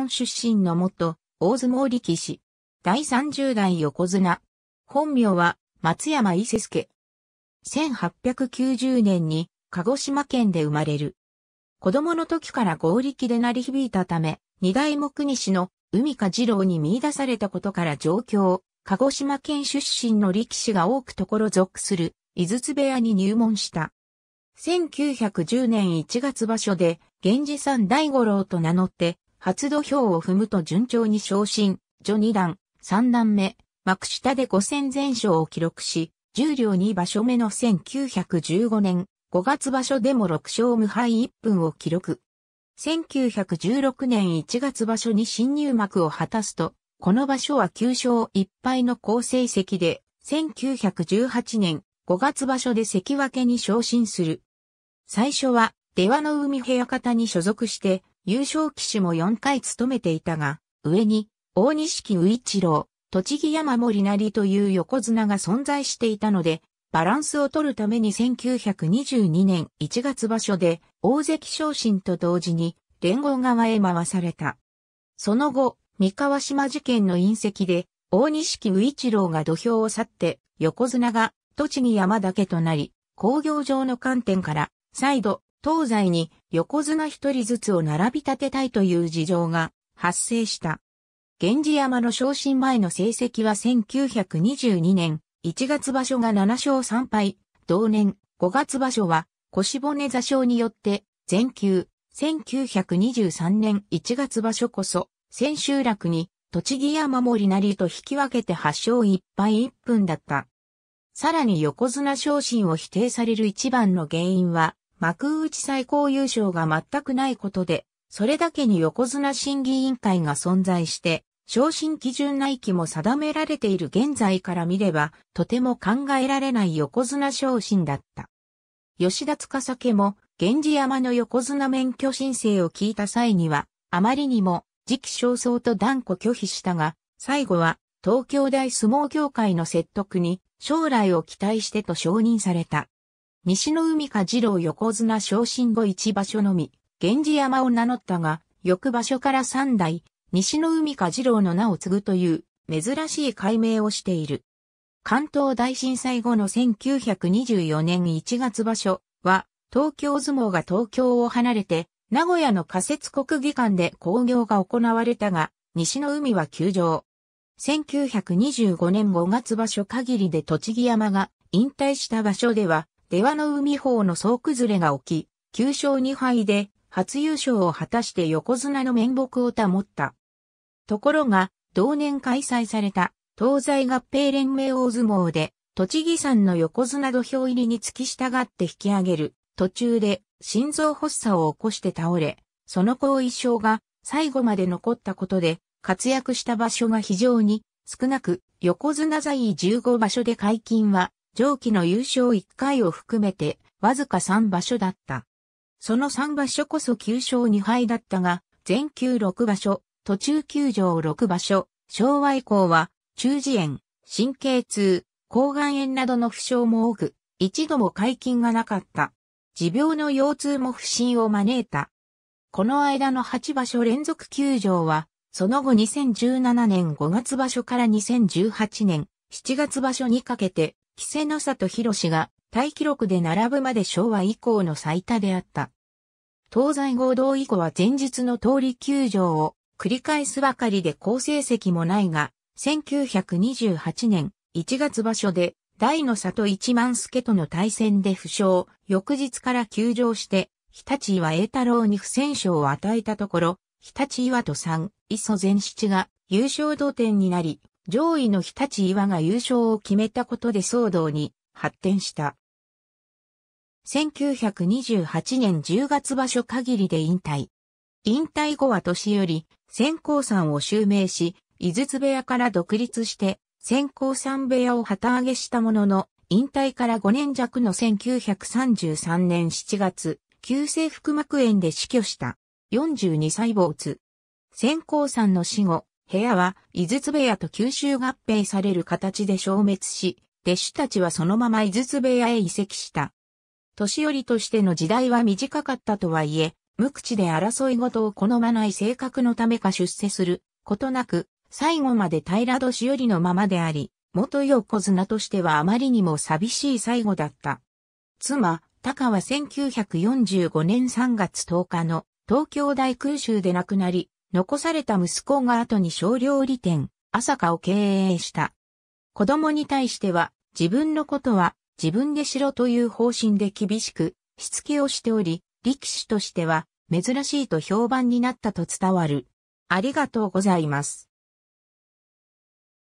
ト出身の元、大相撲力士。第30代横綱。本名は、松山伊勢助。1890年に、鹿児島県で生まれる。子供の時から合力で鳴り響いたため、二代目国の海か二郎に見出されたことから上京、鹿児島県出身の力士が多くところ属する、井筒部屋に入門した。1910年1月場所で、源氏ん大五郎と名乗って、初土俵を踏むと順調に昇進、序二段、三段目、幕下で五戦全勝を記録し、十両二場所目の1915年、五月場所でも六勝無敗一分を記録。1916年一月場所に新入幕を果たすと、この場所は九勝一敗の好成績で、1918年5月場所で関脇に昇進する。最初は、出羽の海部屋方に所属して、優勝騎手も4回務めていたが、上に、大西木宇一郎、栃木山森成という横綱が存在していたので、バランスを取るために1922年1月場所で大関昇進と同時に連合側へ回された。その後、三河島事件の隕石で大西木宇一郎が土俵を去って横綱が栃木山だけとなり、工業上の観点から再度東西に横綱一人ずつを並び立てたいという事情が発生した。源氏山の昇進前の成績は1922年1月場所が7勝3敗、同年5月場所は腰骨座礁によって全休、1923年1月場所こそ千秋楽に栃木山森なりと引き分けて8勝1敗1分だった。さらに横綱昇進を否定される一番の原因は、幕内最高優勝が全くないことで、それだけに横綱審議委員会が存在して、昇進基準内規も定められている現在から見れば、とても考えられない横綱昇進だった。吉田司家も、源氏山の横綱免許申請を聞いた際には、あまりにも、時期尚早と断固拒否したが、最後は、東京大相撲協会の説得に、将来を期待してと承認された。西の海か二郎横綱昇進後一場所のみ、源氏山を名乗ったが、翌場所から三代、西の海か二郎の名を継ぐという、珍しい改名をしている。関東大震災後の1924年1月場所は、東京相撲が東京を離れて、名古屋の仮設国技館で興行が行われたが、西の海は休場。1925年5月場所限りで栃木山が引退した場所では、出羽の海方の総崩れが起き、9勝2敗で初優勝を果たして横綱の面目を保った。ところが、同年開催された東西合併連盟大相撲で、栃木山の横綱土俵入りに突き従って引き上げる、途中で心臓発作を起こして倒れ、その後遺症が最後まで残ったことで、活躍した場所が非常に少なく、横綱在位15場所で解禁は上記の優勝1回を含めて、わずか3場所だった。その3場所こそ9勝2敗だったが、全球6場所、途中球場6場所、昭和以降は、中耳炎、神経痛、抗がん炎などの負傷も多く、一度も解禁がなかった。持病の腰痛も不振を招いた。この間の8場所連続休場は、その後2017年5月場所から2018年7月場所にかけて木瀬の里博が、大記録で並ぶまで昭和以降の最多であった。東西合同以降は前日の通り球場を繰り返すばかりで好成績もないが、1928年1月場所で大の里一万助との対戦で負傷、翌日から休場して、日立岩栄太郎に不戦勝を与えたところ、日立岩と3、磯前七が優勝同点になり、上位の日立岩が優勝を決めたことで騒動に発展した。1928年10月場所限りで引退。引退後は年より、先行山を襲名し、井筒部屋から独立して、先行山部屋を旗揚げしたものの、引退から5年弱の1933年7月、急性腹膜炎で死去した。42歳坊津。先行山の死後、部屋は、井筒部屋と九州合併される形で消滅し、弟子たちはそのまま井筒部屋へ移籍した。年寄りとしての時代は短かったとはいえ、無口で争い事を好まない性格のためか出世することなく、最後まで平年寄りのままであり、元横綱としてはあまりにも寂しい最後だった。妻、高は1945年3月10日の東京大空襲で亡くなり、残された息子が後に少量利店、朝香を経営した。子供に対しては、自分のことは自分でしろという方針で厳しく、しつけをしており、力士としては珍しいと評判になったと伝わる。ありがとうございます。